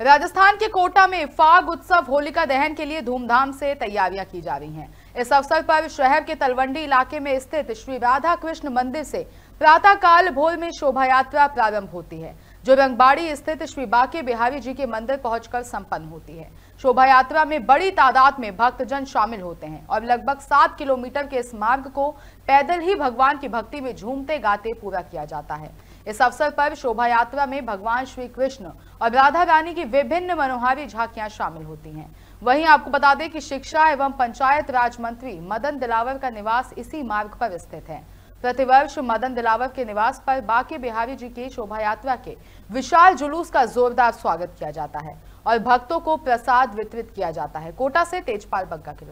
राजस्थान के कोटा में फाग उत्सव होलिका दहन के लिए धूमधाम से तैयारियां की जा रही हैं। इस अवसर पर शहर के तलवंडी इलाके में स्थित श्री राधा कृष्ण मंदिर से प्रातः काल भोर में शोभा यात्रा प्रारंभ होती है जो रंगबाड़ी स्थित श्री बाके बिहारी जी के मंदिर पहुंचकर संपन्न होती है शोभा यात्रा में बड़ी तादाद में भक्तजन शामिल होते हैं और लगभग सात किलोमीटर के इस मार्ग को पैदल ही भगवान की भक्ति में झूमते गाते पूरा किया जाता है इस अवसर पर शोभा यात्रा में भगवान श्री कृष्ण और राधा रानी की विभिन्न मनोहारी झांकियां शामिल होती हैं वहीं आपको बता दें कि शिक्षा एवं पंचायत राज मंत्री मदन दिलावर का निवास इसी मार्ग पर स्थित है प्रतिवर्ष मदन दिलावर के निवास पर बाके बिहारी जी की शोभा यात्रा के विशाल जुलूस का जोरदार स्वागत किया जाता है और भक्तों को प्रसाद वितरित किया जाता है कोटा से तेजपाल बग्गा की